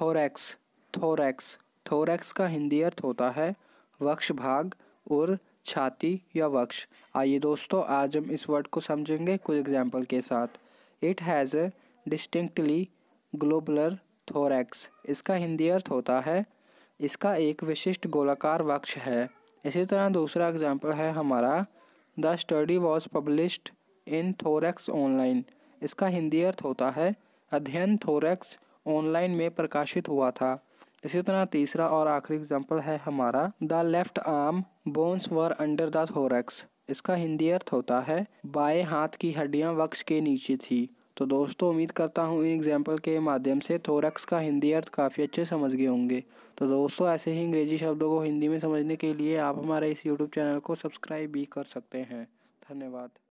thorax thorax thorax का हिंदी अर्थ होता है वक्ष भाग और छाती या वक्ष आइए दोस्तों आज हम इस वर्ड को समझेंगे कुछ एग्जाम्पल के साथ it has a distinctly globular thorax इसका हिंदी अर्थ होता है इसका एक विशिष्ट गोलाकार वक्ष है इसी तरह दूसरा एग्जाम्पल है हमारा the study was published in thorax online इसका हिंदी अर्थ होता है अध्ययन थोरैक्स ऑनलाइन में प्रकाशित हुआ था इसी तरह तीसरा और आखिरी एग्जाम्पल है हमारा the left arm bones were under the thorax इसका हिंदी अर्थ होता है बाएं हाथ की हड्डियां वक्श के नीचे थी तो दोस्तों उम्मीद करता हूँ इन एग्जाम्पल के माध्यम से थोरक्स का हिंदी अर्थ काफ़ी अच्छे समझ गए होंगे तो दोस्तों ऐसे ही अंग्रेजी शब्दों को हिंदी में समझने के लिए आप हमारे इस यूट्यूब चैनल को सब्सक्राइब भी कर सकते हैं धन्यवाद